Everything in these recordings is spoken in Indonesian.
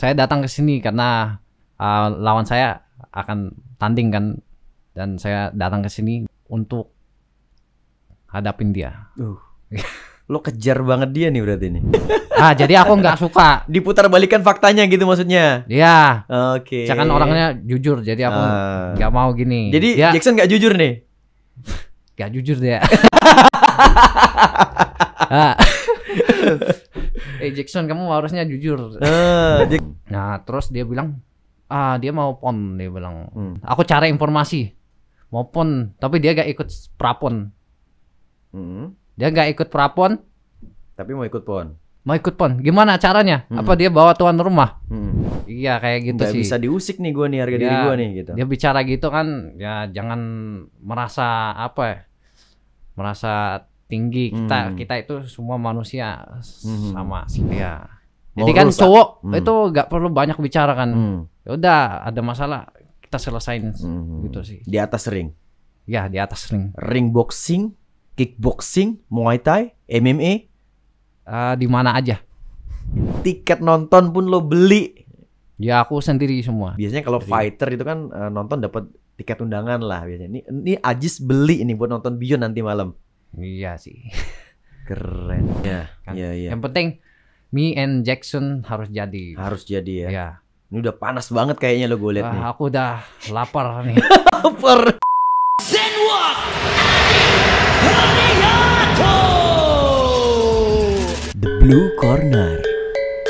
saya datang ke sini karena uh, lawan saya akan tanding kan dan saya datang ke sini untuk hadapin dia. Uh. Lo kejar banget dia nih berarti nih. ah, jadi aku nggak suka. Diputar balikan faktanya gitu maksudnya. Iya. Oke. Okay. orangnya jujur, jadi aku ah. nggak uh. mau gini. Jadi ya. Jackson nggak jujur nih. gak jujur dia. Ah eh Jackson kamu harusnya jujur eh, nah terus dia bilang ah dia mau pon dia bilang hmm. aku cari informasi mau pon tapi dia gak ikut prapon hmm. dia gak ikut prapon tapi mau ikut pon mau ikut pon gimana caranya hmm. apa dia bawa tuan rumah hmm. iya kayak gitu gak sih bisa diusik nih gue nih harga ya, diri gue nih gitu dia bicara gitu kan ya jangan merasa apa ya merasa tinggi kita hmm. kita itu semua manusia hmm. sama ya Mau jadi kan rusak. cowok hmm. itu nggak perlu banyak bicara kan hmm. Ya udah ada masalah kita selesain hmm. gitu sih di atas ring ya di atas ring ring boxing kickboxing muay thai mma uh, ah, di mana aja tiket nonton pun lo beli ya aku sendiri semua biasanya kalau fighter itu kan eh, nonton dapat tiket undangan lah biasanya ini ini Ajis beli ini buat nonton Bion nanti malam Iya sih. Keren. Ya, kan? ya, ya. Yang penting me and Jackson harus jadi. Harus jadi ya. ya. Ini udah panas banget kayaknya lo gue liat uh, nih. Aku udah lapar nih. lapar. Zenwalk The Blue Corner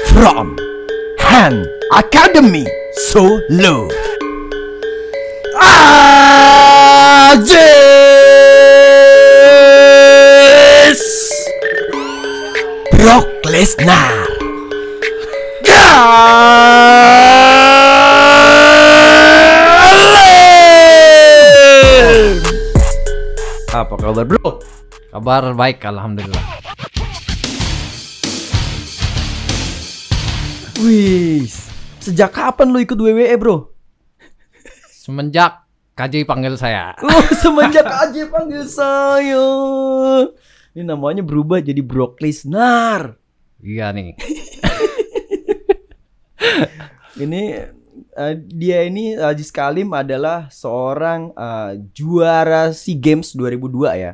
from Han Academy Solo. Ah, yeah. Brock Lesnar. Apa kabar bro? Kabar baik alhamdulillah. Wih, sejak kapan lo ikut WWE bro? Semenjak KJ panggil saya. Oh, semenjak KJ panggil saya. Ini namanya berubah jadi Brock Lesnar. Iya nih. ini uh, dia ini eh, Aziz Kalim adalah seorang uh, juara SEA Games 2002 ya.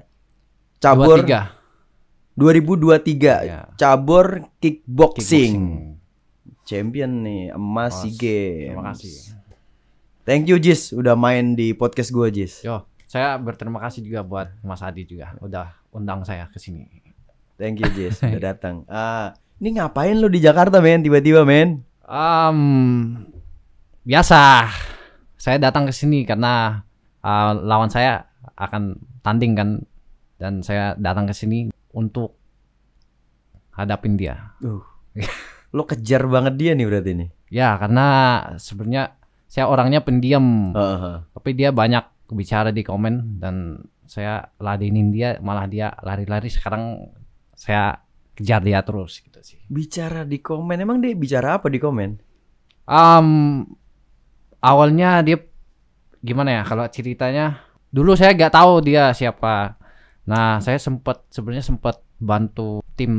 Cabur 23. 2023 ya. cabur kickboxing. kickboxing. Champion nih emas SEA Games. Terima kasih. Thank you Jis udah main di podcast gua Jis. Yo. Saya berterima kasih juga buat Mas Adi juga udah undang saya ke sini. Thank you Jis udah datang. Uh, ini ngapain lu di Jakarta men tiba-tiba men? Um, biasa. Saya datang ke sini karena uh, lawan saya akan tanding kan dan saya datang ke sini untuk hadapin dia. Uh. lo kejar banget dia nih berarti nih. Ya, karena sebenarnya saya orangnya pendiam. Uh -huh. Tapi dia banyak bicara di komen dan saya ladenin dia malah dia lari-lari sekarang saya kejar dia terus gitu sih. Bicara di komen emang dia bicara apa di komen? Um, awalnya dia gimana ya kalau ceritanya dulu saya nggak tahu dia siapa. Nah saya sempat sebenarnya sempat bantu tim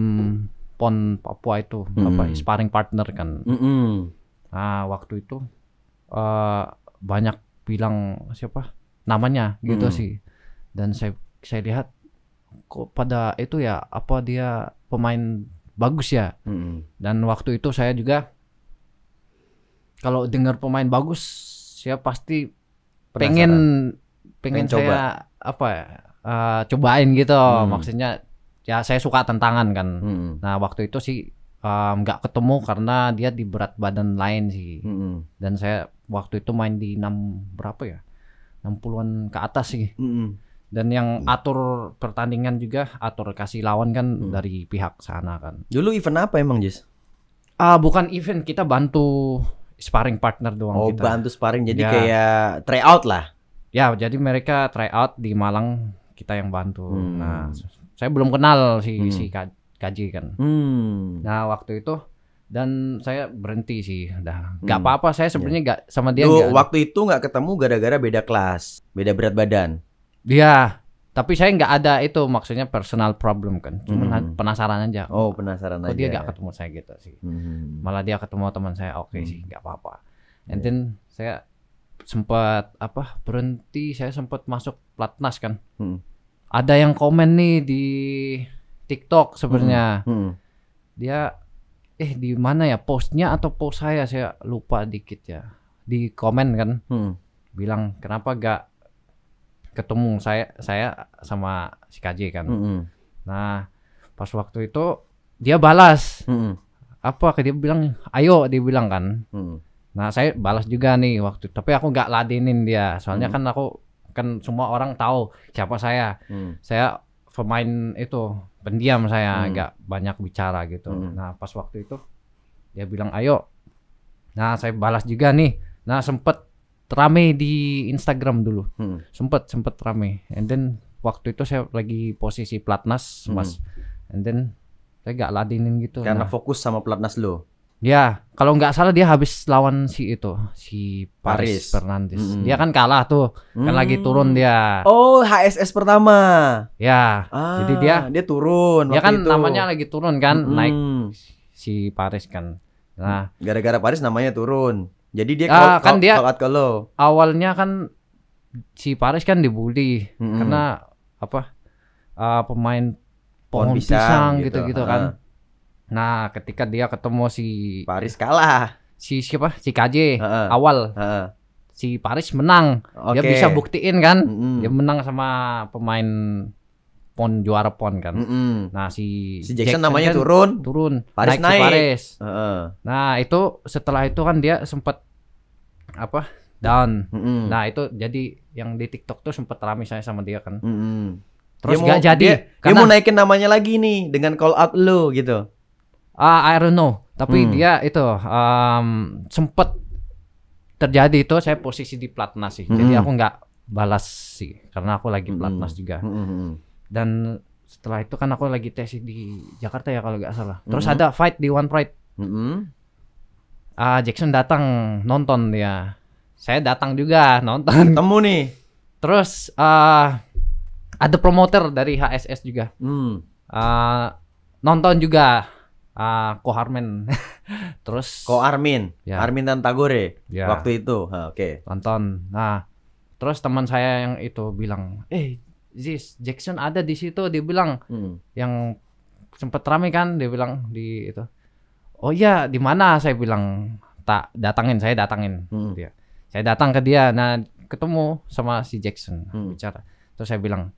pon Papua itu mm. apa sparring partner kan. Mm Nah waktu itu uh, banyak bilang siapa namanya gitu hmm. sih dan saya saya lihat kok pada itu ya apa dia pemain bagus ya hmm. dan waktu itu saya juga kalau dengar pemain bagus saya pasti Penasaran. pengen pengen, saya coba. apa ya uh, cobain gitu hmm. maksudnya ya saya suka tantangan kan hmm. nah waktu itu sih eh, nggak um, ketemu karena dia di berat badan lain sih hmm. dan saya waktu itu main di enam berapa ya 60-an ke atas sih. Mm -hmm. Dan yang atur pertandingan juga atur kasih lawan kan mm. dari pihak sana kan. Dulu event apa emang Jis? Ah uh, bukan event kita bantu sparring partner doang oh, kita. bantu sparring jadi ya. kayak out lah. Ya jadi mereka try out di Malang kita yang bantu. Mm. Nah saya belum kenal si mm. si Kaji kan. Mm. Nah waktu itu dan saya berhenti sih udah nggak hmm. apa-apa saya sebenarnya iya. nggak yeah. sama dia Duh, waktu itu nggak ketemu gara-gara beda kelas beda berat badan iya tapi saya nggak ada itu maksudnya personal problem kan cuma hmm. penasaran aja oh penasaran kok aja dia nggak ketemu saya gitu sih hmm. malah dia ketemu teman saya oke okay hmm. sih nggak apa-apa iya. and yeah. saya sempat apa berhenti saya sempat masuk platnas kan hmm. ada yang komen nih di TikTok sebenarnya hmm. Hmm. dia eh di mana ya postnya atau post saya saya lupa dikit ya di komen kan hmm. bilang kenapa gak ketemu saya saya sama si KJ kan hmm. nah pas waktu itu dia balas hmm. apa dia bilang ayo dia bilang kan hmm. nah saya balas juga nih waktu tapi aku gak ladenin dia soalnya hmm. kan aku kan semua orang tahu siapa saya hmm. saya pemain itu pendiam saya hmm. banyak bicara gitu hmm. nah pas waktu itu dia bilang ayo nah saya balas juga nih nah sempet rame di Instagram dulu hmm. sempet sempet rame and then waktu itu saya lagi posisi platnas hmm. mas and then saya gak ladinin gitu karena nah. fokus sama platnas lo Ya, kalau nggak salah dia habis lawan si itu, si Paris, Paris. Fernandes. Mm Dia kan kalah tuh, mm. kan lagi mm. turun dia. Oh, HSS pertama. Ya, ah, jadi dia dia turun. Dia kan itu. namanya lagi turun kan, mm naik si Paris kan. Nah, gara-gara Paris namanya turun. Jadi dia ah, kan dia kalau awalnya kan si Paris kan dibully mm -hmm. karena apa? Uh, pemain pohon, pisang gitu. gitu-gitu ah. kan. Uh Nah, ketika dia ketemu si Paris kalah. Si siapa? Si KJ uh -uh. awal. Uh -uh. Si Paris menang. Okay. Dia bisa buktiin kan? Mm -hmm. Dia menang sama pemain pon juara pon kan. Mm -hmm. Nah si, si Jackson, Jackson namanya kan turun, turun, Paris naik, naik. Si Paris. Uh -uh. Nah itu setelah itu kan dia sempat apa down. Mm -hmm. Nah itu jadi yang di TikTok tuh sempat rame saya sama dia kan. Mm -hmm. Terus dia gak mau, jadi. Dia, karena, dia mau naikin namanya lagi nih dengan call out lu gitu. Ah, I don't know. Tapi hmm. dia itu um, sempet terjadi itu saya posisi di platnas sih. Hmm. Jadi aku nggak balas sih karena aku lagi hmm. platnas hmm. juga. Hmm, hmm. Dan setelah itu kan aku lagi tes di Jakarta ya kalau nggak salah. Terus hmm. ada fight di One Pride. Hmm. Ah, Jackson datang nonton dia. Saya datang juga nonton. Temu nih. Terus uh, ada promoter dari HSS juga. Hmm. Uh, nonton juga uh, Ko Harmin. terus Ko Armin, ya. Armin Tagore ya. waktu itu. Ah, oke. Okay. Tonton. Nah, terus teman saya yang itu bilang, "Eh, Zis, Jackson ada di situ." Dia bilang hmm. yang sempet rame kan, dia bilang di itu. Oh iya, di mana? Saya bilang tak datangin, saya datangin. Hmm. Dia. Saya datang ke dia. Nah, ketemu sama si Jackson hmm. bicara. Terus saya bilang,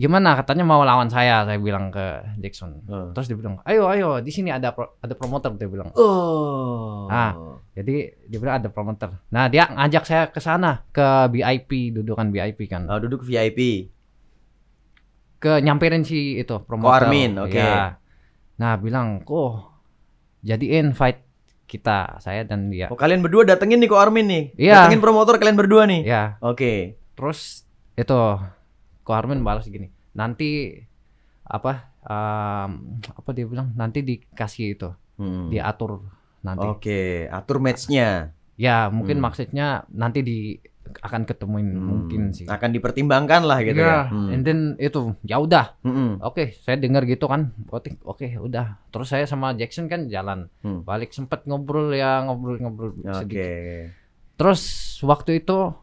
gimana katanya mau lawan saya saya bilang ke Jackson hmm. terus dia bilang ayo ayo di sini ada pro ada promotor dia bilang oh nah jadi dia bilang ada promotor nah dia ngajak saya ke sana ke VIP dudukan VIP kan oh, duduk VIP ke nyamperin si itu promotor Ko Armin oke okay. ya. nah bilang kok jadi invite fight kita saya dan dia oh, kalian berdua datengin nih ke Armin nih yeah. datengin promotor kalian berdua nih ya yeah. oke okay. terus itu Ko Harmin balas gini nanti apa um, apa dia bilang nanti dikasih itu hmm. diatur nanti oke okay. atur matchnya ya mungkin hmm. maksudnya nanti di akan ketemuin hmm. mungkin sih akan dipertimbangkan lah gitu yeah. ya, ya. hmm. and then itu ya udah hmm. oke okay, saya dengar gitu kan oke okay, udah terus saya sama Jackson kan jalan hmm. balik sempet ngobrol ya ngobrol-ngobrol okay. sedikit terus waktu itu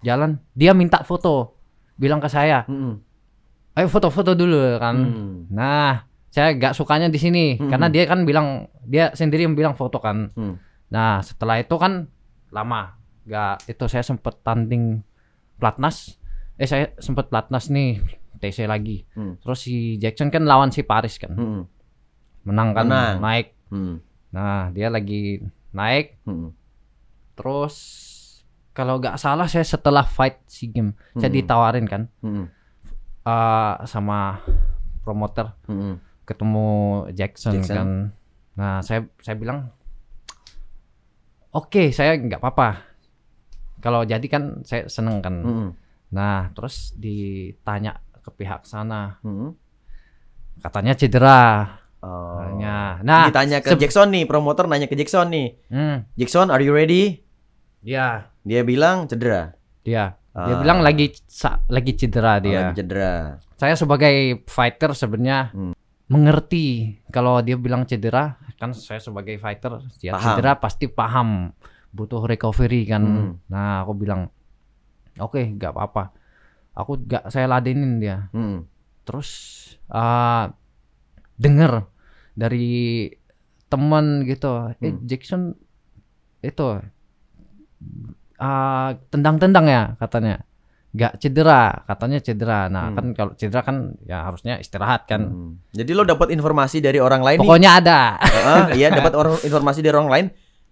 jalan dia minta foto bilang ke saya, mm-hmm. ayo foto-foto dulu kan. Mm. Nah, saya gak sukanya di sini mm-hmm. karena dia kan bilang dia sendiri yang bilang foto kan. Mm. Nah, setelah itu kan lama gak itu saya sempet tanding platnas. Eh saya sempet platnas nih TC lagi. Mm. Terus si Jackson kan lawan si Paris kan. Mm-hmm. Menang kan Menang. naik. Mm. Nah, dia lagi naik. Mm. Terus kalau nggak salah saya setelah fight si game hmm. saya ditawarin kan hmm. uh, sama promoter hmm. ketemu Jackson, Jackson kan nah saya saya bilang oke okay, saya nggak apa-apa kalau jadi kan saya seneng kan hmm. nah terus ditanya ke pihak sana hmm. katanya cedera Oh. Nah, ditanya ke Jackson nih, promotor nanya ke Jackson nih. Hmm. Jackson, are you ready? Ya. Dia bilang cedera. Iya. Ah. Dia bilang lagi lagi cedera oh, dia. Lagi cedera. Saya sebagai fighter sebenarnya hmm. mengerti kalau dia bilang cedera, kan saya sebagai fighter dia ya paham. cedera pasti paham butuh recovery kan. Hmm. Nah, aku bilang oke, okay, nggak apa-apa. Aku nggak saya ladenin dia. Hmm. Terus uh, dengar dari teman gitu, eh, hmm. eh Jackson itu Ah, tendang-tendang uh, ya katanya nggak cedera katanya cedera nah hmm. kan kalau cedera kan ya harusnya istirahat kan hmm. jadi lo dapat informasi dari orang lain pokoknya nih. ada uh, iya dapat orang informasi dari orang lain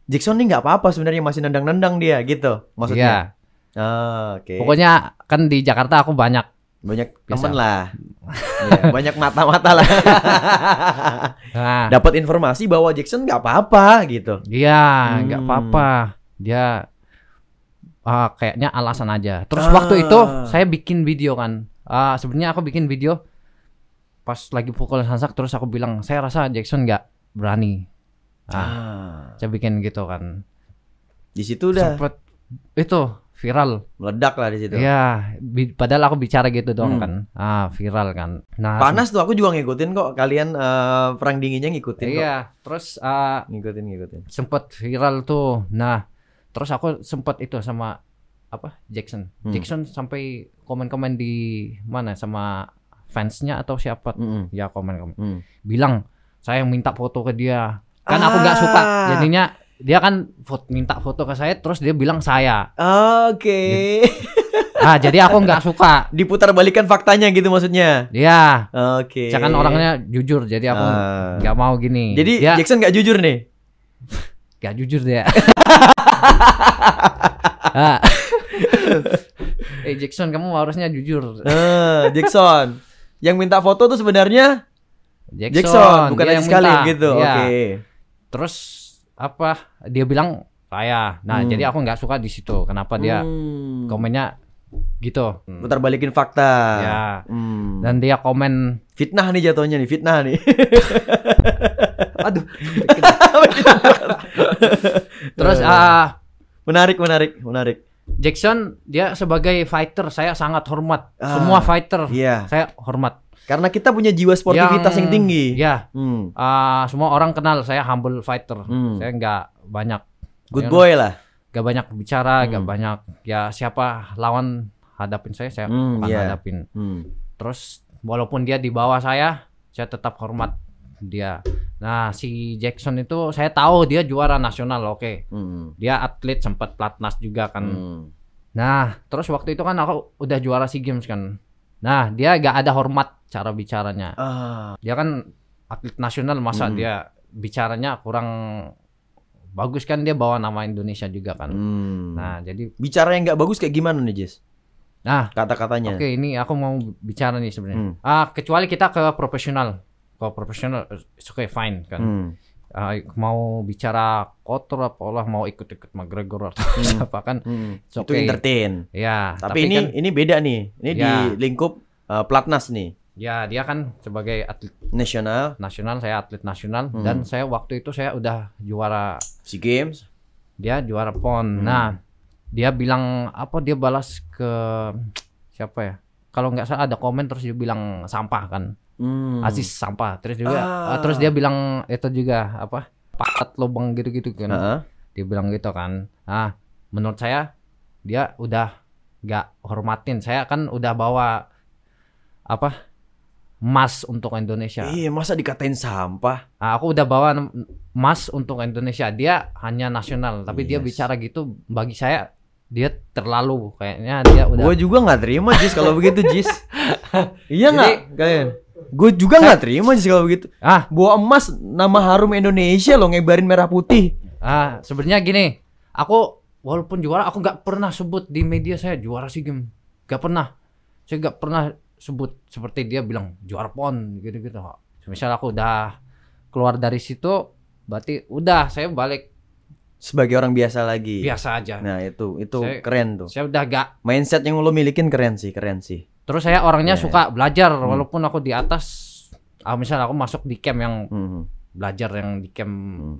Jackson nih nggak apa-apa sebenarnya masih nendang-nendang dia gitu maksudnya yeah. Iya. uh, oke okay. pokoknya kan di Jakarta aku banyak banyak teman lah ya, banyak mata-mata lah nah. dapat informasi bahwa Jackson nggak apa-apa gitu iya nggak hmm. apa-apa dia uh, kayaknya alasan aja. Terus ah. waktu itu saya bikin video kan. Uh, sebenarnya aku bikin video pas lagi pukul sansak terus aku bilang saya rasa Jackson nggak berani. ah. ah. Saya bikin gitu kan. Di situ udah sempet itu viral. Meledak lah di situ. Iya, padahal aku bicara gitu doang hmm. kan. Ah, viral kan. Nah, panas tuh aku juga ngikutin kok. Kalian uh, perang dinginnya ngikutin Iya, kok. terus uh, ngikutin ngikutin. Sempet viral tuh. Nah, terus aku sempat itu sama apa Jackson hmm. Jackson sampai komen-komen di mana sama fansnya atau siapa hmm. ya komen-komen hmm. bilang saya minta foto ke dia kan ah. aku nggak suka ah. jadinya dia kan foto, minta foto ke saya terus dia bilang saya oke okay. ah jadi aku nggak suka diputar balikan faktanya gitu maksudnya Iya oke okay. orangnya jujur jadi aku ah. nggak uh. mau gini jadi dia, Jackson nggak jujur nih Gak jujur deh ah. ya. eh Jackson kamu harusnya jujur. Uh, Jackson. Yang minta foto tuh sebenarnya Jackson, Jackson bukan yang sekali minta. gitu. Ya. Oke. Okay. Terus apa? Dia bilang saya. Nah, hmm. jadi aku nggak suka di situ. Kenapa dia hmm. komennya gitu? Putar hmm. balikin fakta. Ya. Hmm. Dan dia komen fitnah nih jatuhnya nih, fitnah nih. Aduh. Terus iya, iya. ah menarik menarik menarik. Jackson dia sebagai fighter saya sangat hormat. Uh, Semua fighter yeah. saya hormat. Karena kita punya jiwa sportivitas yang, yang tinggi. Ya. Hmm. Uh, semua orang kenal saya humble fighter. Hmm. Saya nggak banyak. Good ya, boy lah. Gak banyak bicara, hmm. gak banyak. Ya siapa lawan hadapin saya, saya hmm, akan yeah. hadapin. Hmm. Terus walaupun dia di bawah saya, saya tetap hormat dia. Nah, si Jackson itu saya tahu dia juara nasional, oke. Okay. Hmm. Dia atlet sempat platnas juga kan. Hmm. Nah, terus waktu itu kan aku udah juara SEA Games kan. Nah, dia gak ada hormat cara bicaranya. Uh. Dia kan atlet nasional masa hmm. dia bicaranya kurang bagus kan dia bawa nama Indonesia juga kan. Hmm. Nah, jadi bicara yang gak bagus kayak gimana nih, Jess? Nah, kata-katanya. Oke, okay, ini aku mau bicara nih sebenarnya. Hmm. Ah, kecuali kita ke profesional kalau profesional it's okay fine kan hmm. uh, mau bicara kotor apa apalah mau ikut-ikut McGregor atau hmm. apa kan hmm. okay. itu entertain ya tapi, tapi ini kan, ini beda nih ini ya. di lingkup uh, eh, platnas nih ya dia kan sebagai atlet nasional nasional saya atlet nasional hmm. dan saya waktu itu saya udah juara sea games dia juara pon hmm. nah dia bilang apa dia balas ke siapa ya kalau nggak salah ada komen terus dia bilang sampah kan hmm. asis sampah terus juga ah. Eh, terus dia bilang itu juga apa pakat lubang gitu-gitu kan uh -huh. dia bilang gitu kan ah menurut saya dia udah gak hormatin saya kan udah bawa apa emas untuk Indonesia. Iya, masa dikatain sampah? Nah, aku udah bawa emas untuk Indonesia. Dia hanya nasional, tapi yes. dia bicara gitu bagi saya dia terlalu kayaknya dia udah. Gue juga nggak terima Jis kalau begitu Jis. iya nggak kalian? Gue juga nggak terima sih kalau begitu. Ah, buah emas nama harum Indonesia loh ngebarin merah putih. Ah, sebenarnya gini, aku walaupun juara aku nggak pernah sebut di media saya juara sih game. Gak pernah. Saya nggak pernah sebut seperti dia bilang juara PON gitu-gitu. Misal aku udah keluar dari situ berarti udah saya balik sebagai orang biasa lagi. Biasa aja. Nah, itu itu saya, keren tuh. Saya udah gak mindset yang lo milikin keren sih, keren sih. Terus saya orangnya yeah. Iya. suka belajar hmm. walaupun aku di atas ah misalnya aku masuk di camp yang hmm, hmm. belajar yang di camp hmm.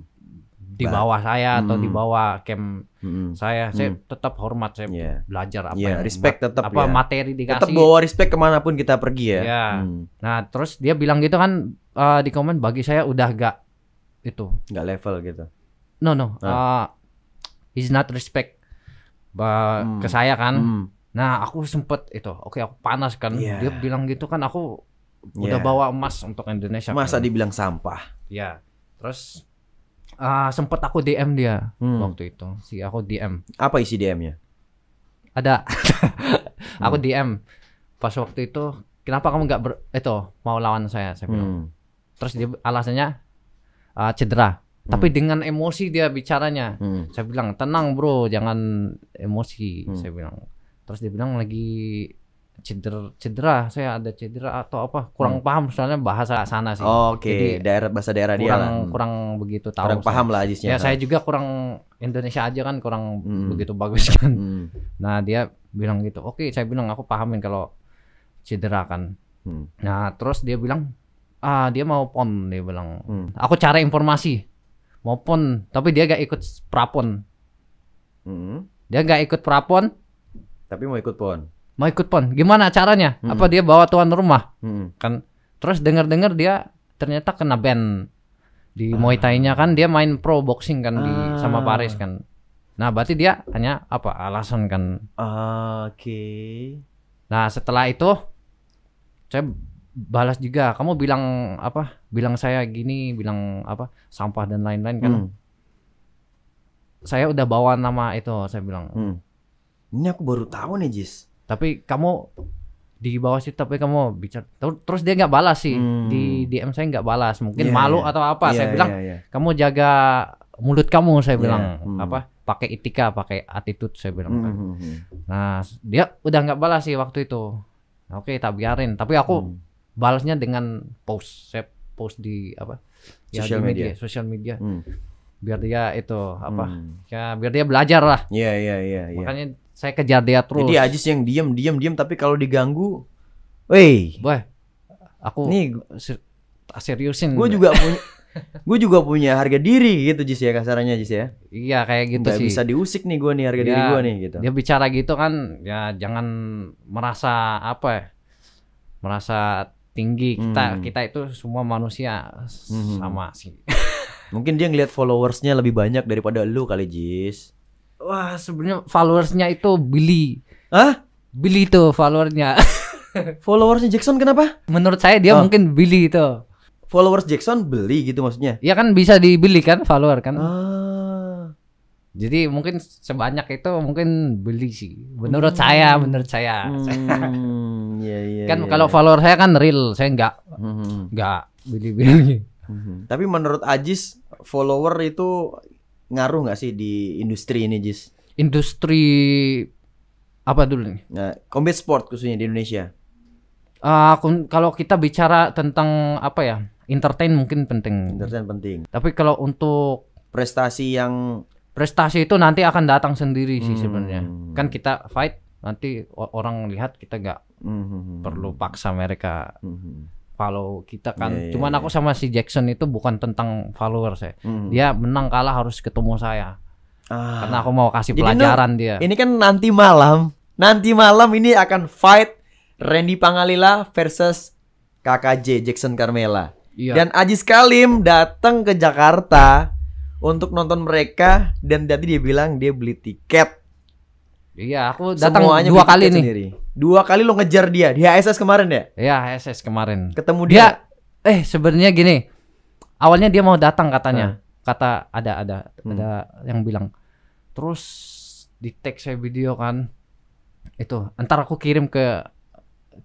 di bawah saya hmm. atau di hmm. bawah camp hmm. hmm. saya saya tetap hormat saya yeah. belajar apa yeah, yang respect tetap apa yeah. materi dikasih. Tetap bawa respect kemanapun kita pergi ya. Yeah. Hmm. Nah, terus dia bilang gitu kan uh, di komen bagi saya udah gak itu gak level gitu. No no. Uh, he's not respect uh, hmm. ke saya kan. Hmm Nah, aku sempet itu. Oke, okay, aku panas kan. Yeah. Dia bilang gitu kan aku yeah. udah iya. bawa emas untuk Indonesia. Masa kan. dibilang sampah? Ya. Terus uh, sempet aku DM dia hmm. waktu itu. Si aku DM. Apa isi DM-nya? Ada. aku DM hmm. pas waktu itu, kenapa kamu nggak itu mau lawan saya? Saya bilang. Hmm. Terus dia alasannya uh, cedera. Hmm. Tapi dengan emosi dia bicaranya. Hmm. Saya bilang, "Tenang, Bro, jangan emosi." Hmm. Saya bilang terus dia bilang lagi cedera cedera saya ada cedera atau apa kurang hmm. paham soalnya bahasa sana sih oh, oke okay. daerah bahasa daerah kurang, dia kurang hmm. kurang begitu tahu kurang paham lah ajisnya ya kan. saya juga kurang Indonesia aja kan kurang hmm. begitu bagus kan hmm. nah dia bilang gitu oke okay, saya bilang aku pahamin kalau cedera kan hmm. nah terus dia bilang ah dia mau pon dia bilang hmm. aku cari informasi mau pon tapi dia gak ikut prapon hmm. dia gak ikut prapon tapi mau ikut pon. Mau ikut pon. Gimana caranya? Hmm. Apa dia bawa tuan rumah? Hmm. Kan terus dengar-dengar dia ternyata kena ban di ah. Muay Thai-nya kan dia main pro boxing kan ah. di sama Paris kan. Nah, berarti dia hanya apa alasan kan. Oke. Okay. Nah, setelah itu saya balas juga. Kamu bilang apa? Bilang saya gini, bilang apa? sampah dan lain-lain kan. Hmm. Saya udah bawa nama itu, saya bilang. Hmm. Ini aku baru tahu nih Jis. Tapi kamu di bawah sih tapi kamu bicara terus dia nggak balas sih hmm. di DM saya nggak balas mungkin yeah, malu yeah. atau apa yeah, saya bilang yeah, yeah. kamu jaga mulut kamu saya iya, bilang hmm. apa pakai etika pakai attitude saya bilang hmm, kan hmm. hmm. nah dia udah nggak balas sih waktu itu oke tak biarin tapi aku hmm. balasnya dengan post saya post di apa ya, social media, media social media hmm. biar dia itu apa hmm. ya biar dia belajar lah iya yeah, iya yeah, yeah, makanya saya kejar dia terus. Jadi Ajis yang diem diem diem tapi kalau diganggu, weh, boy, aku nih seriusin. Gue juga punya, gue juga punya harga diri gitu Jis ya kasarannya Jis ya. Iya kayak gitu Nggak sih. bisa diusik nih gue nih harga ya, diri gue nih gitu. Dia bicara gitu kan, ya jangan merasa apa, ya, merasa tinggi kita hmm. kita itu semua manusia hmm. hmm, hmm. sama sih. Mungkin dia ngelihat followersnya lebih banyak daripada lu kali Jis wah sebenarnya followersnya itu Billy Hah? Billy itu followernya followersnya Jackson kenapa menurut saya dia oh. mungkin Billy itu followers Jackson beli gitu maksudnya Iya kan bisa dibeli kan follower kan ah. jadi mungkin sebanyak itu mungkin beli sih menurut hmm. saya menurut saya hmm. yeah, yeah, kan yeah, kalau yeah. follower saya kan real saya nggak hmm, hmm, hmm. nggak hmm. beli beli hmm. tapi menurut Ajis follower itu ngaruh nggak sih di industri ini Jis? Industri apa dulu nih? Nah, combat sport khususnya di Indonesia. Uh, kalau kita bicara tentang apa ya, entertain mungkin penting. Entertain penting. Tapi kalau untuk prestasi yang prestasi itu nanti akan datang sendiri sih hmm. sebenarnya. Kan kita fight nanti orang lihat kita nggak hmm. hmm, hmm. perlu paksa mereka. Hmm, hmm follow kita kan. Yeah, yeah, Cuman yeah. aku sama si Jackson itu bukan tentang followers ya. Mm. Dia menang kalah harus ketemu saya. Ah. Karena aku mau kasih pelajaran dia. Ini kan nanti malam, nanti malam ini akan fight Randy Pangalila versus KKJ Jackson Carmela. Iya. Dan Ajis Kalim datang ke Jakarta untuk nonton mereka dan tadi dia bilang dia beli tiket. Iya, aku datang dua kali nih. Dua kali lo ngejar dia di HSS kemarin ya? Iya, HSS kemarin. Ketemu dia. dia eh sebenarnya gini. Awalnya dia mau datang katanya. Hmm. Kata ada ada hmm. ada yang bilang. Terus di teks saya video kan. Itu, entar aku kirim ke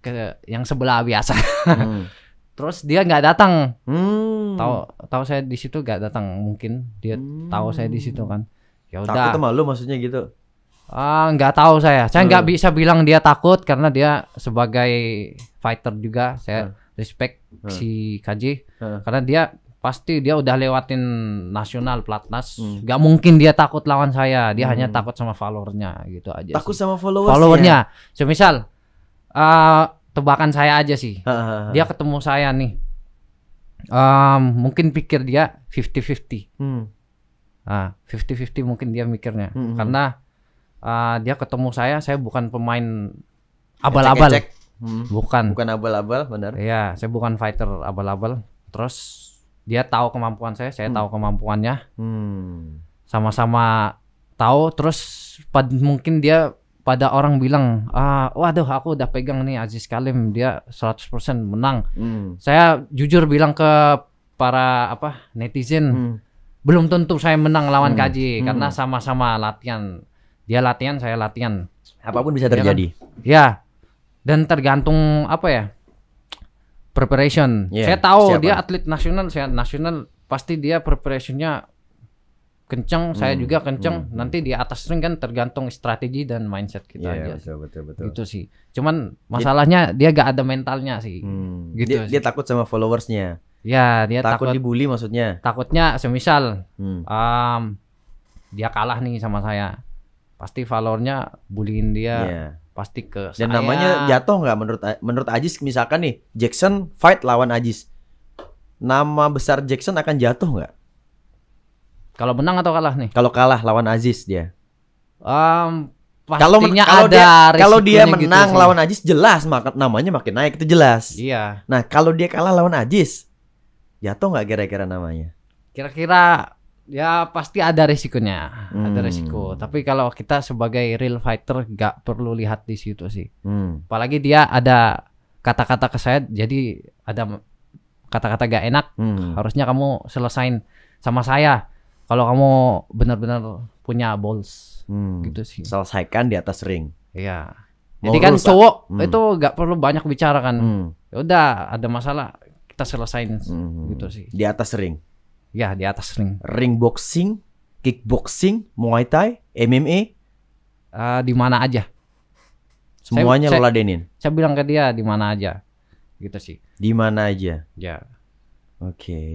ke yang sebelah biasa. Hmm. Terus dia nggak datang. Hmm. Tahu tahu saya di situ nggak datang mungkin dia hmm. tahu saya di situ kan. Ya udah. Takut sama lu maksudnya gitu. Ah, uh, nggak tahu saya. Saya nggak hmm. bisa bilang dia takut karena dia sebagai fighter juga. Saya hmm. respect hmm. si Kaji hmm. karena dia pasti dia udah lewatin nasional pelatnas. Hmm. mungkin dia takut lawan saya. Dia hmm. hanya takut sama followernya gitu aja. Takut sih. sama followersnya. Followernya. ya? so, uh, tebakan saya aja sih. Dia ketemu saya nih. Um, mungkin pikir dia fifty hmm. ah, fifty fifty fifty fifty mungkin dia mikirnya. Hmm. hmm. Karena uh, dia ketemu saya, saya bukan pemain abal-abal. Hmm. Bukan. Bukan abal-abal, benar. Iya, saya bukan fighter abal-abal. Terus dia tahu kemampuan saya, saya hmm. tahu kemampuannya. Hmm. Sama-sama tahu terus pad mungkin dia pada orang bilang, "Ah, waduh aku udah pegang nih Aziz Kalim, dia 100% menang." Hmm. Saya jujur bilang ke para apa netizen, hmm. belum tentu saya menang lawan hmm. Kaji hmm. karena sama-sama latihan dia latihan saya latihan apapun bisa terjadi ya, kan? ya. dan tergantung apa ya preparation yeah, saya tahu siapa? dia atlet nasional saya nasional pasti dia preparationnya kenceng hmm, saya juga kenceng hmm, hmm. nanti di atas ring kan tergantung strategi dan mindset kita yeah, aja betul, betul, betul. itu sih cuman masalahnya dia, dia gak ada mentalnya sih hmm, gitu dia, sih. dia takut sama followersnya ya dia takut, takut dibully maksudnya takutnya semisal hmm. um, dia kalah nih sama saya pasti valornya bullying dia yeah. pasti ke dan saya. namanya jatuh nggak menurut menurut Ajis misalkan nih Jackson fight lawan Ajis nama besar Jackson akan jatuh nggak kalau menang atau kalah nih kalau kalah lawan Aziz dia um, kalau kalau, kalau dia, kalau dia gitu menang gitu, lawan Ajis jelas maka namanya makin naik itu jelas iya nah kalau dia kalah lawan Ajis jatuh nggak kira-kira namanya kira-kira Ya pasti ada resikonya, hmm. ada resiko. Tapi kalau kita sebagai real fighter gak perlu lihat di situ sih. Hmm. Apalagi dia ada kata-kata ke saya, jadi ada kata-kata gak enak. Hmm. Harusnya kamu selesain sama saya. Kalau kamu benar-benar punya balls, hmm. gitu sih. Selesaikan di atas ring. Iya. Jadi kan cowok hmm. itu gak perlu banyak bicara kan. Hmm. Ya udah ada masalah kita selesain hmm. gitu sih. Di atas ring. Ya, di atas ring. Ring boxing, kickboxing, muay thai, MMA. Uh, eh, di mana aja. Semuanya saya, lo ladenin. Saya, saya bilang ke dia di mana aja. Gitu sih. Di mana aja. Ya. Oke. Okay.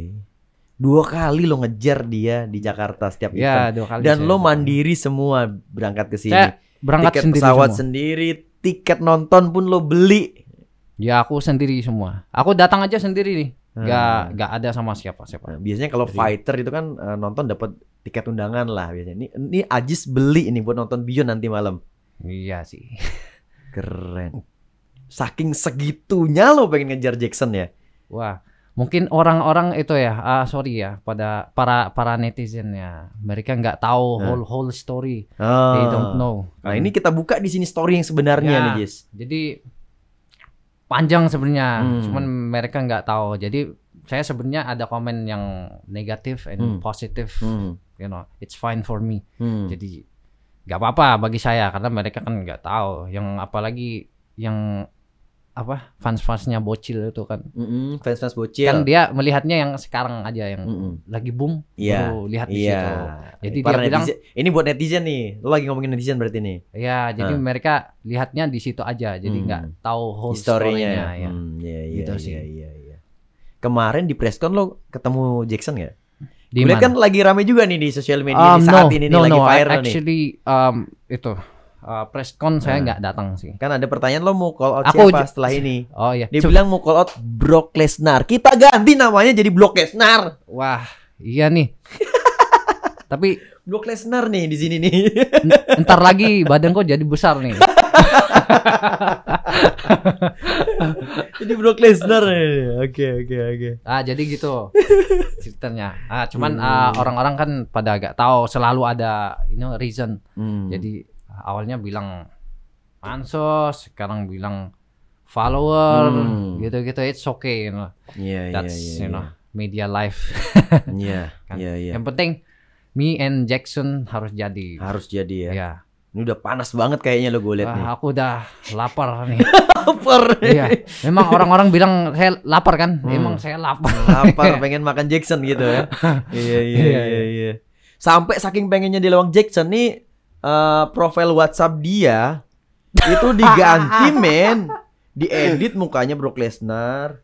Dua kali lo ngejar dia di Jakarta setiap ya, event. Dua kali Dan lo mandiri semua berangkat ke sini. Saya berangkat tiket sendiri pesawat semua. sendiri, tiket nonton pun lo beli. Ya aku sendiri semua. Aku datang aja sendiri nih nggak hmm. nggak ada sama siapa siapa nah, biasanya kalau fighter itu kan eh, nonton dapat tiket undangan lah biasanya ini ini Ajis beli ini buat nonton Bion nanti malam iya sih keren saking segitunya lo pengen ngejar Jackson ya wah mungkin orang-orang itu ya uh, sorry ya pada para para netizen ya mereka nggak tahu hmm. whole whole story oh. they ah. don't know nah hmm. ini kita buka di sini story yang sebenarnya ya, nih Jis jadi panjang sebenarnya hmm. cuman mereka nggak tahu jadi saya sebenarnya ada komen yang negatif and hmm. positif hmm. you know it's fine for me hmm. jadi nggak apa-apa bagi saya karena mereka kan nggak tahu yang apalagi yang apa fans-fansnya bocil itu kan. Mm-hmm, fans-fans bocil. Kan dia melihatnya yang sekarang aja yang mm-hmm. lagi boom. Iya. Yeah. lihat di yeah. situ. Jadi Para dia netizen, bilang ini buat netizen nih. Lo lagi ngomongin netizen berarti nih. ya jadi hmm. mereka lihatnya di situ aja. Jadi nggak mm. tahu whole story ya. mm, yeah, yeah, gitu yeah, sih. Iya, iya, iya. Kemarin di presscon lo ketemu Jackson ya Dimana? kan lagi rame juga nih di sosial media um, di saat no, ini no, nih no, lagi viral no, actually, nih. um, itu uh, press con saya nah. nggak datang sih. Kan ada pertanyaan lo mau call out Aku siapa setelah ini? Oh iya. Dia bilang mau call out Brock Lesnar. Kita ganti namanya jadi Brock Lesnar. Wah, iya nih. Tapi Brock Lesnar nih di sini nih. Ntar lagi badan kok jadi besar nih. jadi Brock Lesnar nih. Oke oke oke. Ah jadi gitu ceritanya. Ah cuman orang-orang hmm. ah, kan pada agak tahu selalu ada you know reason. Hmm. Jadi awalnya bilang pansos, sekarang bilang follower gitu gitu-gitu it's okay you know. Yeah, iya, That's yeah, yeah, you know yeah. media life. Iya. Kan. Iya, iya. Yang penting me and Jackson harus jadi. Harus jadi ya. Yeah. Ini udah panas banget kayaknya lo gue liat Aku udah lapar nih. lapar. Iya. Memang orang-orang bilang saya lapar kan? Hmm. Emang saya lapar. Lapar pengen makan Jackson gitu ya. Iya iya, iya, iya, iya, iya. Sampai saking pengennya di lawang Jackson nih uh, profil WhatsApp dia itu diganti men, diedit mukanya Brock Lesnar.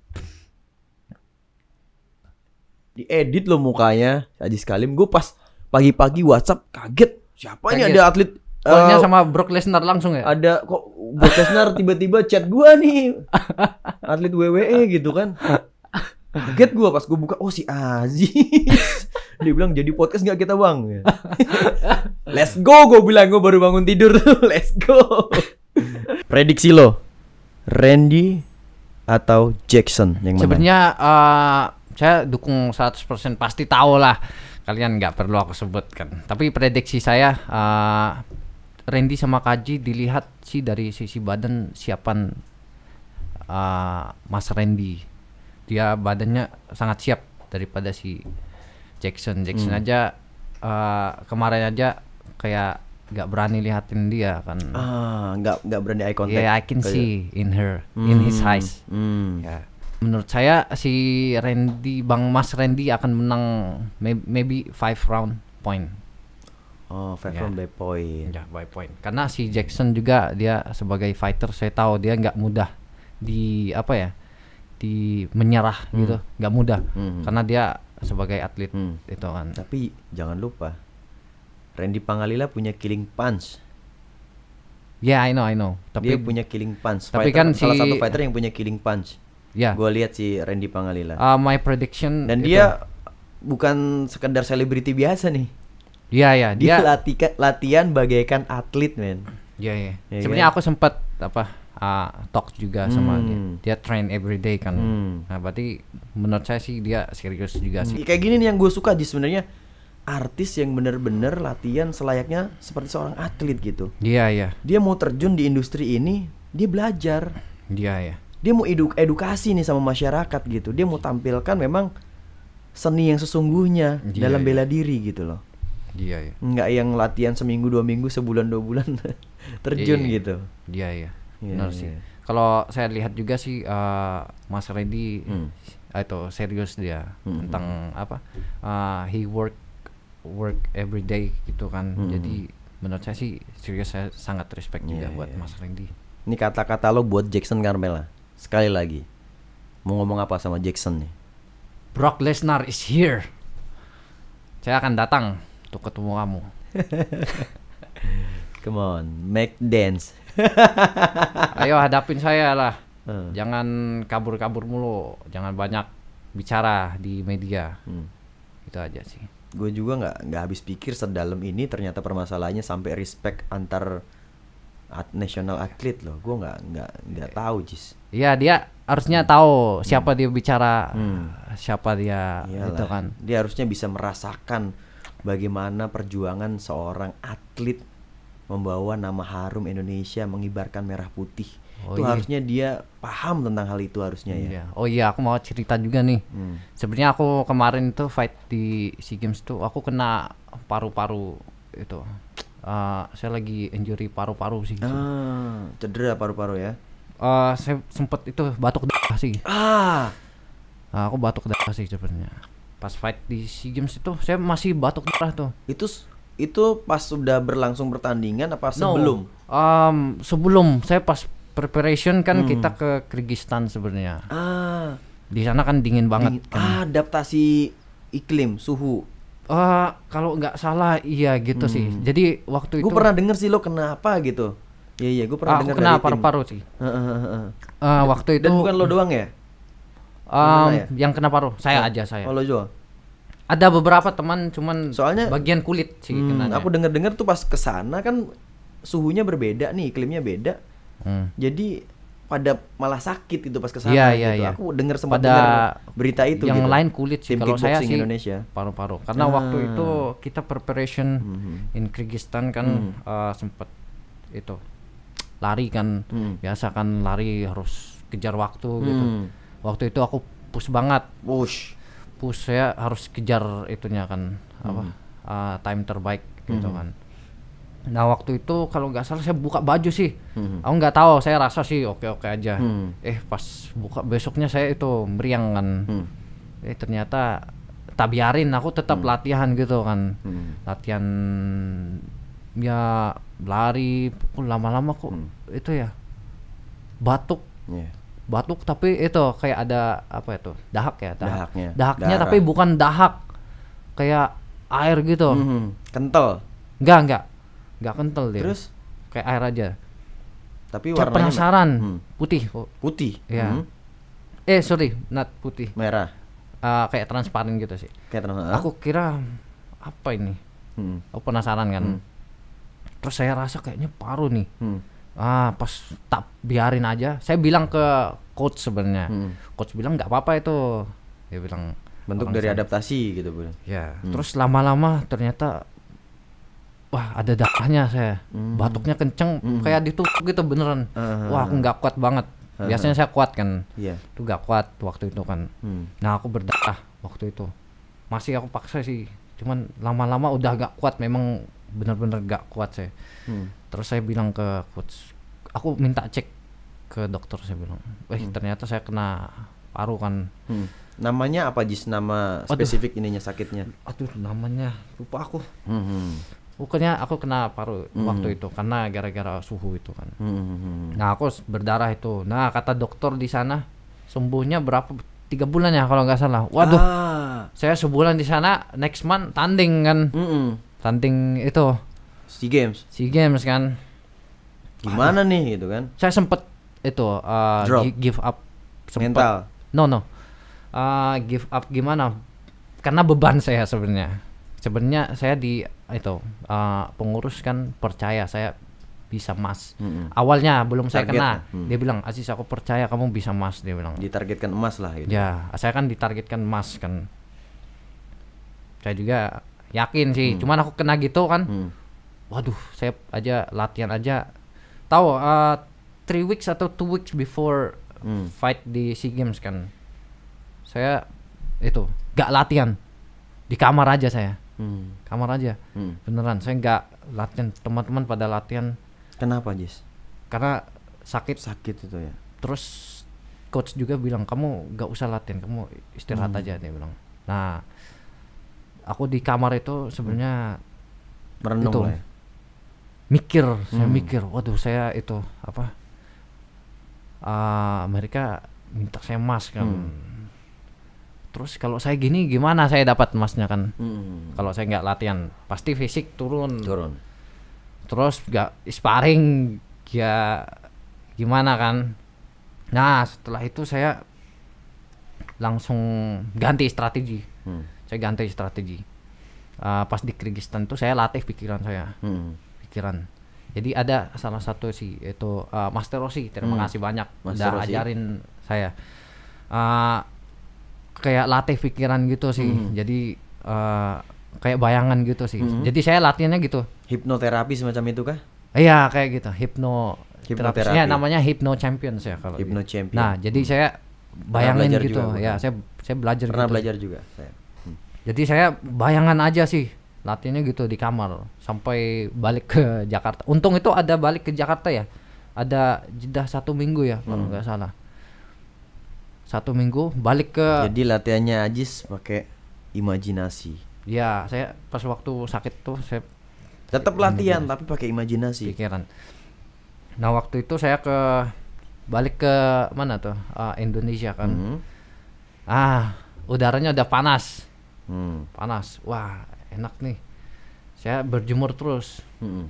Diedit lo mukanya Aji sekali, Gue pas pagi-pagi WhatsApp kaget. Siapa kaget. ini ada atlet Callnya eh, uh, sama Brock Lesnar langsung ya? Ada kok Brock Lesnar tiba-tiba chat gua nih. Atlet WWE gitu kan. Kaget gua pas gua buka, oh si Aziz. Dia bilang jadi podcast gak kita, Bang. Let's go, gue bilang gue baru bangun tidur Let's go. Prediksi lo, Randy atau Jackson yang mana? Sebenarnya uh, saya dukung 100% pasti tahu lah. Kalian nggak perlu aku sebutkan. Tapi prediksi saya uh, Randy sama Kaji dilihat sih dari sisi badan siapan uh, Mas Randy. Dia badannya sangat siap daripada si Jackson. Jackson hmm. aja uh, kemarin aja kayak nggak berani lihatin dia kan ah nggak nggak berani eye contact yeah I can see ya. in her hmm. in his hmm, eyes hmm. yeah. menurut saya si Randy Bang Mas Randy akan menang maybe five round point Oh, five yeah. round by point. Ya, yeah, by point. Karena si Jackson juga dia sebagai fighter saya tahu dia nggak mudah di apa ya? di menyerah hmm. gitu, nggak mudah. Hmm. Karena dia sebagai atlet hmm. itu kan. Tapi jangan lupa Randy Pangalila punya killing punch. Ya, yeah, I know, I know. Tapi dia punya killing punch. Tapi fighter, kan si, salah satu fighter yang punya killing punch. Ya. Yeah. liat lihat si Randy Pangalila. Uh, my prediction. Dan itu. dia bukan sekedar selebriti biasa nih. Iya, yeah, ya. Yeah, dia, dia latihan, latihan bagaikan atlet, men. Iya, yeah, iya. Yeah. Ya sebenarnya kan? aku sempat apa? uh, talk juga sama hmm. dia. Dia train every day kan. Hmm. Nah, berarti menurut saya sih dia serius juga hmm. sih. Kayak gini nih yang gue suka di sebenarnya artis yang benar-benar latihan selayaknya seperti seorang atlet gitu. Iya, yeah, iya. Yeah. Dia mau terjun di industri ini, dia belajar. Iya, yeah, iya. Yeah. Dia mau eduk edukasi nih sama masyarakat gitu. Dia mau tampilkan memang seni yang sesungguhnya yeah, dalam yeah. bela diri gitu loh. Iya, yeah, iya. Yeah. Enggak yang latihan seminggu, dua minggu, sebulan, dua bulan terjun yeah, yeah. gitu. Iya, yeah, iya. Yeah. Benar yeah, sih. Kalau saya lihat juga sih uh, Mas Reddy hmm. Eh, itu serius dia hmm. hmm tentang hmm. apa? Uh, he work work every day gitu kan hmm. jadi menurut saya sih serius saya sangat respect yeah, juga iya, buat yeah. Iya. Mas Randy ini kata-kata lo buat Jackson Carmela sekali lagi mau ngomong apa sama Jackson nih Brock Lesnar is here saya akan datang untuk ketemu kamu come on make dance ayo hadapin saya lah hmm. jangan kabur-kabur mulu jangan banyak bicara di media hmm. itu aja sih gue juga nggak nggak habis pikir sedalam ini ternyata permasalahannya sampai respect antar at national atlet loh gue nggak nggak nggak iya. tahu jis iya dia harusnya tahu siapa hmm. dia bicara hmm. siapa dia Iyalah. gitu kan dia harusnya bisa merasakan bagaimana perjuangan seorang atlet membawa nama harum Indonesia mengibarkan merah putih Oh, itu iya. harusnya dia paham tentang hal itu harusnya ya. Iya. Oh iya, aku mau cerita juga nih. Hmm. Sebenarnya aku kemarin itu fight di SEA Games tuh aku kena paru-paru itu. Uh, saya lagi injury paru-paru sih. Ah, cedera paru-paru ya. Uh, saya sempet itu batuk darah sih. Ah. Uh, aku batuk darah sih sebenarnya. Pas fight di SEA Games itu saya masih batuk darah tuh. Itu itu pas sudah berlangsung pertandingan apa sebelum? No, um, sebelum saya pas preparation kan hmm. kita ke Kyrgyzstan sebenarnya. Ah. Di sana kan dingin banget. Dingin. Kan. Ah, adaptasi iklim, suhu. Uh, kalau nggak salah iya gitu hmm. sih. Jadi waktu gua itu. Gue pernah denger sih lo kenapa gitu. Iya iya, gue pernah ah, dengar. Kena paru-paru sih. Uh, uh, uh, uh. waktu itu. Dan bukan lo doang ya? Um, ya? Yang kena paru, saya oh. aja saya. Oh, jual? Ada beberapa teman, cuman soalnya bagian kulit sih hmm, Aku dengar-dengar tuh pas kesana kan suhunya berbeda nih, iklimnya beda Hmm. Jadi pada malah sakit itu pas kesana yeah, yeah, gitu. Yeah. Aku dengar sempat dengar berita itu. Yang gitu. lain kulit sih. kalau saya sih Indonesia. paru-paru. Karena ah. waktu itu kita preparation mm -hmm. in Kyrgyzstan kan mm. uh, eh, sempat itu lari kan mm. biasa kan lari harus kejar waktu mm. gitu. Mhm. Waktu itu aku push banget. Push. Push saya harus kejar itunya kan mm. apa uh, time terbaik gitu mhm. kan. Nah waktu itu kalau nggak salah saya buka baju sih, hmm. aku nggak tahu, saya rasa sih oke oke aja. Hmm. Eh pas buka besoknya saya itu meriang kan, hmm. eh ternyata tak biarin, aku tetap hmm. latihan gitu kan, hmm. latihan ya lari, lama-lama kok hmm. itu ya batuk, yeah. batuk tapi itu kayak ada apa itu dahak ya, dahak. dahaknya, dahaknya Darah. tapi bukan dahak kayak air gitu, hmm. kental. Enggak enggak, nggak kental dia terus kayak air aja tapi warnanya penasaran hmm. putih kok putih ya hmm. eh sorry not putih merah uh, kayak transparan gitu sih kayak transparan ah? aku kira apa ini hmm. aku oh, penasaran kan hmm. terus saya rasa kayaknya paru nih hmm. ah pas tak biarin aja saya bilang ke coach sebenarnya hmm. coach bilang nggak apa-apa itu dia bilang bentuk dari saya. adaptasi gitu bu ya hmm. terus lama-lama ternyata wah ada darahnya saya hmm. batuknya kenceng hmm. kayak ditusuk gitu beneran uh, wah aku nggak kuat banget uh, biasanya saya kuat kan yeah. itu nggak kuat waktu itu kan hmm. nah aku berdarah waktu itu masih aku paksa sih cuman lama-lama udah gak kuat memang bener-bener gak kuat saya hmm. terus saya bilang ke coach aku minta cek ke dokter saya bilang eh hmm. ternyata saya kena paru kan hmm. Namanya apa Jis nama aduh. spesifik ininya sakitnya? Aduh namanya lupa aku. Hmm. hmm. Bukannya aku kena paru hmm. waktu itu karena gara-gara suhu itu kan. Hmm. hmm, hmm, hmm. Nah aku berdarah itu. Nah kata dokter di sana sembuhnya berapa tiga bulan ya kalau nggak salah. Waduh, ah. saya sebulan di sana next month tanding kan. Hmm, hmm. Tanding itu. Sea Games. Sea Games kan. Gimana Aduh. nih gitu kan? Saya sempet itu uh, Drop. give up. Sempet. Mental. No no. Uh, give up gimana? Karena beban saya sebenarnya. Sebenarnya saya di itu uh, pengurus kan percaya saya bisa emas. Mm -hmm. Awalnya belum Target. saya kena mm. dia bilang, "Aziz aku percaya kamu bisa emas." Dia bilang. Ditargetkan emas lah gitu. Ya, saya kan ditargetkan emas kan. Saya juga yakin sih, mm. cuman aku kena gitu kan. Mm. Waduh, saya aja latihan aja tahu uh, three weeks atau two weeks before mm. fight di SEA Games kan. Saya itu gak latihan. Di kamar aja saya hmm. kamar aja hmm. beneran saya nggak latihan teman-teman pada latihan kenapa Jis karena sakit sakit itu ya terus coach juga bilang kamu nggak usah latihan kamu istirahat hmm. aja dia bilang nah aku di kamar itu sebenarnya merenung itu, ya? mikir hmm. saya mikir waduh saya itu apa uh, ah, mereka minta saya mas kan hmm terus kalau saya gini gimana saya dapat emasnya kan hmm. kalau saya nggak latihan pasti fisik turun turun terus nggak sparring ya gimana kan nah setelah itu saya langsung ganti strategi hmm. saya ganti strategi uh, pas di Kyrgyzstan tuh saya latih pikiran saya hmm. pikiran jadi ada salah satu sih itu uh, ah, Master Rossi terima hmm. kasih banyak Master udah Rossi. ajarin saya uh, kayak latih pikiran gitu sih. Hmm. Jadi uh, kayak bayangan gitu sih. Hmm. Jadi saya latihannya gitu. Hipnoterapi semacam itu kah? Iya, kayak gitu. Hipno ya namanya Hipno Champions ya kalau. Hipno gitu. Champion. Nah, jadi hmm. saya bayangin gitu. Juga, ya, saya saya belajar Pernah gitu. belajar juga Hmm. Jadi saya bayangan aja sih latihannya gitu di kamar sampai balik ke Jakarta. Untung itu ada balik ke Jakarta ya. Ada jeda satu minggu ya kalau hmm. nggak salah satu minggu balik ke jadi latihannya Ajis pakai imajinasi ya saya pas waktu sakit tuh saya tetap latihan imajinasi. tapi pakai imajinasi pikiran nah waktu itu saya ke balik ke mana tuh uh, Indonesia kan mm -hmm. ah udaranya udah panas mm. panas wah enak nih saya berjemur terus mm -hmm.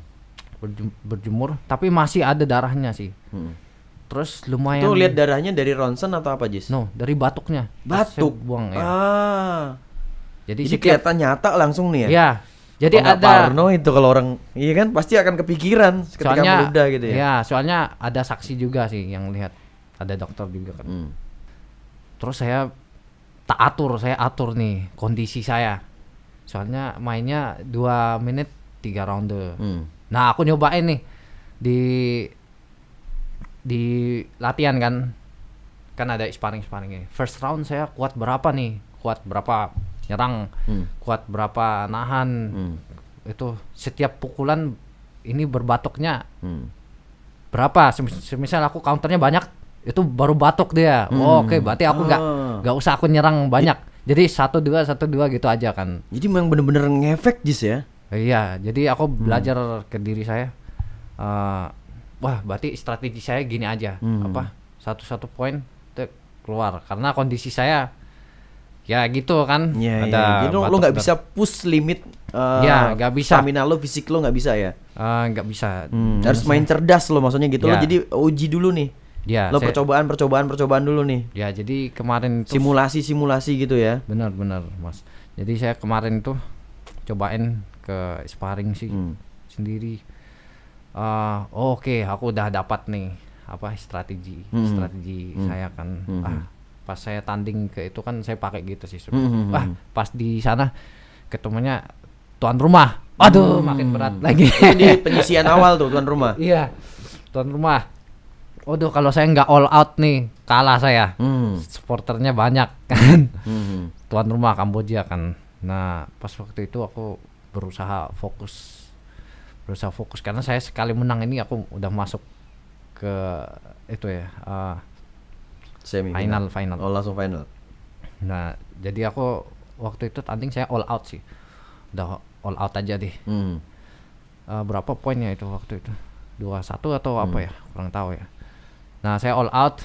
berjemur tapi masih ada darahnya sih -hmm Terus lumayan. Itu lihat darahnya dari ronsen atau apa Jis? No, dari batuknya. Batuk. Buang ya. Ah. Jadi, Jadi setiap... kelihatan nyata langsung nih ya. Iya. Jadi oh, ada Parno itu kalau orang iya kan pasti akan kepikiran ketika soalnya, gitu ya. Iya, soalnya ada saksi juga sih yang lihat. Ada dokter juga kan. Hmm. Terus saya tak atur, saya atur nih kondisi saya. Soalnya mainnya dua menit tiga ronde. Hmm. Nah, aku nyobain nih di di latihan kan kan ada sparring sparringnya first round saya kuat berapa nih kuat berapa nyerang hmm. kuat berapa nahan hmm. itu setiap pukulan ini berbatoknya hmm. berapa semisal aku counternya banyak itu baru batok dia hmm. oh, oke okay. berarti aku nggak ah. nggak usah aku nyerang banyak jadi satu dua satu dua gitu aja kan jadi memang bener-bener ngefek jis ya iya jadi aku hmm. belajar hmm. ke diri saya uh, wah berarti strategi saya gini aja hmm. apa satu-satu poin keluar karena kondisi saya ya gitu kan ya, ada ya. jadi lo nggak bisa push limit uh, ya nggak bisa stamina lo fisik lo nggak bisa ya eh, nggak uh, bisa hmm, harus main cerdas lo maksudnya gitu ya. lo jadi uji dulu nih ya, lo saya, percobaan percobaan percobaan dulu nih ya jadi kemarin itu, simulasi simulasi gitu ya benar benar mas jadi saya kemarin tuh cobain ke sparring sih hmm. sendiri uh, oh, oke okay, aku udah dapat nih apa strategi hmm. strategi hmm. saya kan hmm. ah pas saya tanding ke itu kan saya pakai gitu sih hmm. ah pas di sana ketemunya tuan rumah aduh hmm. makin berat lagi di penyisian awal tuh tuan rumah iya tuan rumah Waduh kalau saya nggak all out nih kalah saya hmm. supporternya banyak kan hmm. hmm. tuan rumah Kamboja kan nah pas waktu itu aku berusaha fokus berusaha fokus karena saya sekali menang ini aku udah masuk ke itu ya uh, eh, semi final final oh langsung final nah jadi aku waktu itu tanding saya all out sih udah all out aja deh hmm. uh, berapa poinnya itu waktu itu dua satu atau hmm. apa ya kurang tahu ya nah saya all out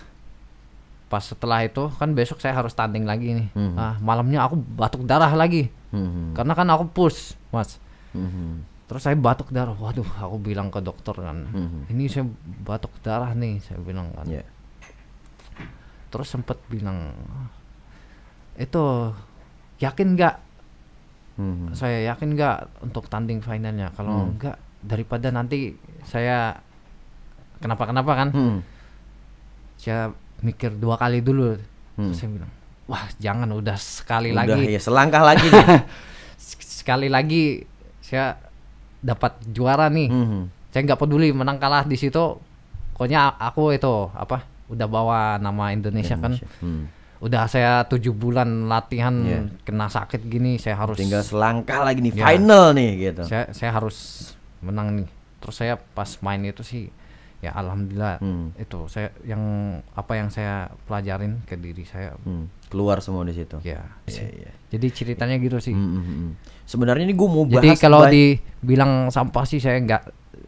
pas setelah itu kan besok saya harus tanding lagi nih hmm. nah, malamnya aku batuk darah lagi hmm. karena kan aku push mas hmm terus saya batuk darah waduh aku bilang ke dokter kan mm-hmm. ini saya batuk darah nih saya bilang kan yeah. terus sempat bilang itu yakin nggak mm-hmm. saya yakin nggak untuk tanding finalnya kalau mm. nggak daripada nanti saya kenapa kenapa kan mm. saya mikir dua kali dulu mm. terus saya bilang wah jangan udah sekali udah, lagi ya selangkah lagi sekali lagi saya dapat juara nih hmm. saya nggak peduli menang kalah di situ pokoknya aku itu apa udah bawa nama Indonesia, kan. Indonesia. kan hmm. udah saya tujuh bulan latihan yeah. kena sakit gini saya harus tinggal selangkah lagi nih ya, final nih gitu saya saya harus menang nih terus saya pas main itu sih ya alhamdulillah hmm. itu saya yang apa yang saya pelajarin ke diri saya hmm. keluar semua di situ ya yeah, yeah, yeah. jadi ceritanya gitu sih Mm hmm. hmm, hmm sebenarnya ini gue mau bahas jadi kalau dibilang sampah sih saya nggak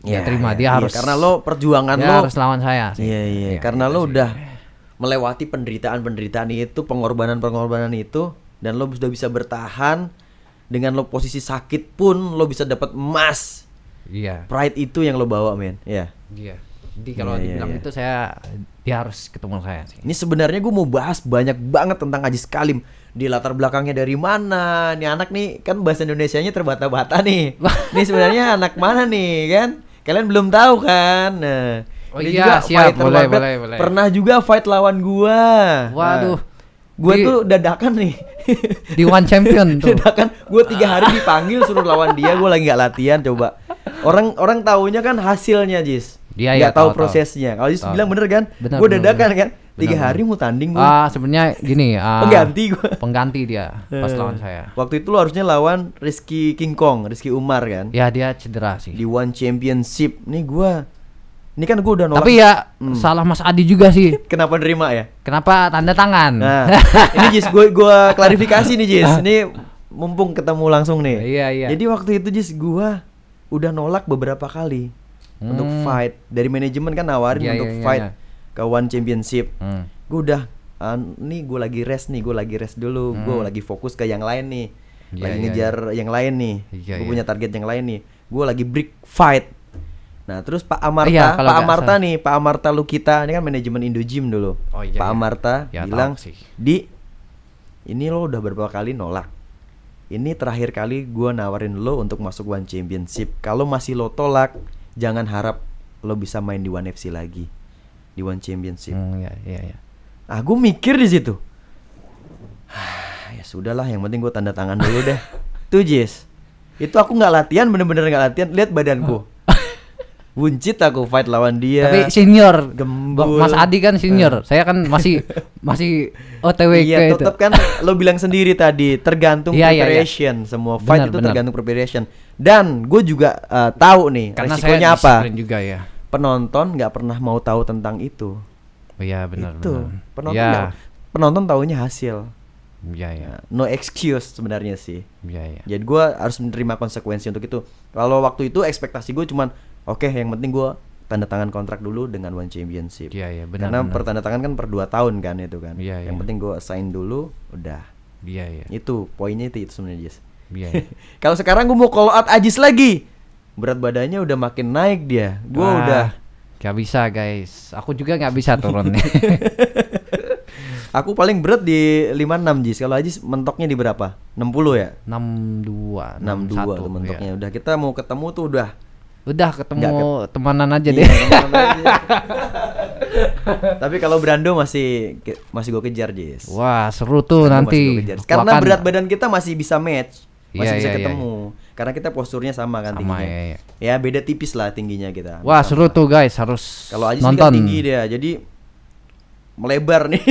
ya, terima ya, dia ya, harus karena lo perjuangan lo harus lawan saya sih. Iya, iya, ya, karena ya, lo udah melewati penderitaan-penderitaan itu, pengorbanan-pengorbanan itu dan lo sudah bisa bertahan dengan lo posisi sakit pun lo bisa dapat emas. Iya. Pride itu yang lo bawa, men. ya Iya. Jadi kalau yeah, iya, dibilang iya. itu saya dia harus ketemu saya sih. Ini sebenarnya gue mau bahas banyak banget tentang Aziz Kalim. Di latar belakangnya dari mana? Nih anak nih kan bahasa Indonesia nya terbata-bata nih. ini sebenarnya anak mana nih kan? Kalian belum tahu kan? Nah, oh iya, juga siap, fighter boleh, boleh, boleh. Pernah juga fight lawan gua. Waduh. Nah, gue tuh dadakan nih di one champion tuh dadakan gue tiga hari dipanggil suruh lawan dia gue lagi nggak latihan coba orang orang taunya kan hasilnya Jis dia nggak ya, tahu, prosesnya. Kalau justru bilang bener kan? Bener, gue dadakan kan. Tiga hari mau tanding gue. uh, ah, sebenarnya gini. Uh, pengganti gue. Pengganti dia pas lawan eh, saya. Waktu itu lo harusnya lawan Rizky King Kong, Rizky Umar kan? Ya dia cedera sih. Di One Championship nih gue. Ini kan gue udah nolak. Tapi ya hmm. salah Mas Adi juga sih. Kenapa nerima ya? Kenapa tanda tangan? Nah, ini Jis gue gue klarifikasi nih Jis. Iya. Ini mumpung ketemu langsung nih. Iya iya. Jadi waktu itu Jis gue udah nolak beberapa kali hmm. untuk fight dari manajemen kan nawarin yeah, untuk yeah, iya, fight yeah, ke One Championship hmm. gue udah uh, nih gue lagi rest nih gue lagi rest dulu hmm. gue lagi fokus ke yang lain nih yeah, lagi yeah, ngejar yeah. yang lain nih yeah, gue yeah. punya target yang lain nih gue lagi break fight Nah, terus Pak Amarta, yeah, oh iya, Pak Amarta asal. nih, Pak Amarta kita ini kan manajemen Indo Gym dulu. Oh, yeah, Pak yeah. Amarta yeah, ya, bilang, sih. "Di ini lo udah beberapa kali nolak? Ini terakhir kali gue nawarin lo untuk masuk One Championship. Kalau masih lo tolak, jangan harap lo bisa main di One FC lagi di One Championship. Hmm, ya, ya, ya. Ah, gue mikir di situ. ya sudahlah, yang penting gue tanda tangan dulu deh. Tuh Jis, itu aku nggak latihan, bener-bener nggak latihan. Lihat badanku, buncit aku fight lawan dia. Tapi senior, gembul. Mas Adi kan senior, hmm. saya kan masih masih OTW iya, itu. Tetap kan lo bilang sendiri tadi, tergantung iya, preparation. Iya, iya. Semua fight bener, itu bener. tergantung preparation. Dan gue juga uh, tahu nih Karena saya apa. juga ya. Penonton nggak pernah mau tahu tentang itu. Oh iya benar itu. benar. Penonton ya. gak, penonton tahunya hasil. Ya, ya. No excuse sebenarnya sih. Ya, ya. Jadi gue harus menerima konsekuensi untuk itu. Kalau waktu itu ekspektasi gue cuman oke okay, yang penting gue tanda tangan kontrak dulu dengan One Championship. Iya, iya, benar. Karena benar. pertanda tangan kan per 2 tahun kan itu kan. Iya, iya. Yang penting gue sign dulu udah. Iya, iya. Itu poinnya itu, itu sebenarnya Jis. Iya. iya. Kalau sekarang gue mau call out Ajis lagi. Berat badannya udah makin naik dia. Gue ah, udah Gak bisa guys, aku juga gak bisa turun Aku paling berat di 56 Jis Kalau Ajis mentoknya di berapa? 60 ya? 62 62 satu, tuh mentoknya iya. Udah kita mau ketemu tuh udah Udah ketemu ke... temanan aja iya, deh. Tapi kalau Brando masih masih gue kejar, Jis. Wah, seru tuh Brando nanti. Karena berat badan kita masih bisa match, iya, masih yeah, bisa yeah, iya. ketemu. Yeah, Karena kita posturnya sama kan sama, tingginya. Ya, ya beda tipis lah tingginya kita. Wah, sama. seru tuh guys, harus Kalau Ajis kan nonton. tinggi dia. Jadi melebar nih.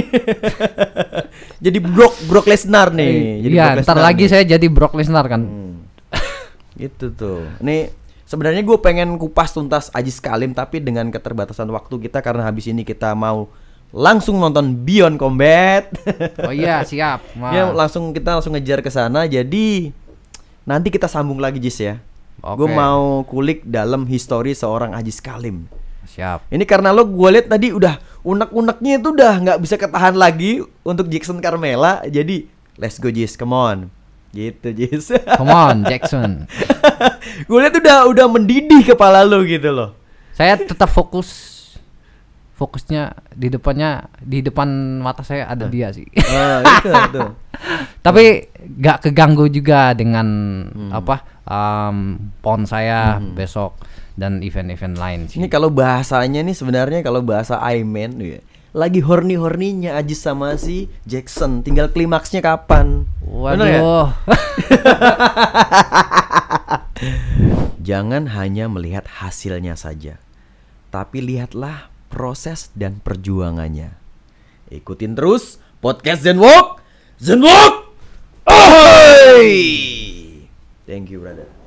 jadi Brock Brock Lesnar nih. Jadi iya, Brock Lesnar ntar lagi nih. saya jadi Brock Lesnar kan. Hmm. itu tuh. Nih Sebenarnya gue pengen kupas tuntas Ajis Kalim tapi dengan keterbatasan waktu kita karena habis ini kita mau langsung nonton Beyond Combat. Oh iya, siap. Wow. Ya, langsung kita langsung ngejar ke sana. Jadi nanti kita sambung lagi Jis ya. Okay. Gue mau kulik dalam histori seorang Ajis Kalim. Siap. Ini karena lo gue lihat tadi udah unek-uneknya itu udah nggak bisa ketahan lagi untuk Jackson Carmela. Jadi let's go Jis, come on. Gitu, Jis. Come on, Jackson. gue liat udah udah mendidih kepala lo gitu loh. Saya tetap fokus fokusnya di depannya di depan mata saya ada eh. dia sih. Oh, itu, itu. Tapi nggak keganggu juga dengan hmm. apa um, pon saya hmm. besok dan event-event lain sih. Ini kalau bahasanya nih sebenarnya kalau bahasa Iman ya lagi horny-horninya Aji sama si Jackson. Tinggal klimaksnya kapan? Ya? Waduh. Ya? Jangan hanya melihat hasilnya saja, tapi lihatlah proses dan perjuangannya. Ikutin terus podcast Zenwalk. Zenwalk. Oh, hey! Thank you, brother.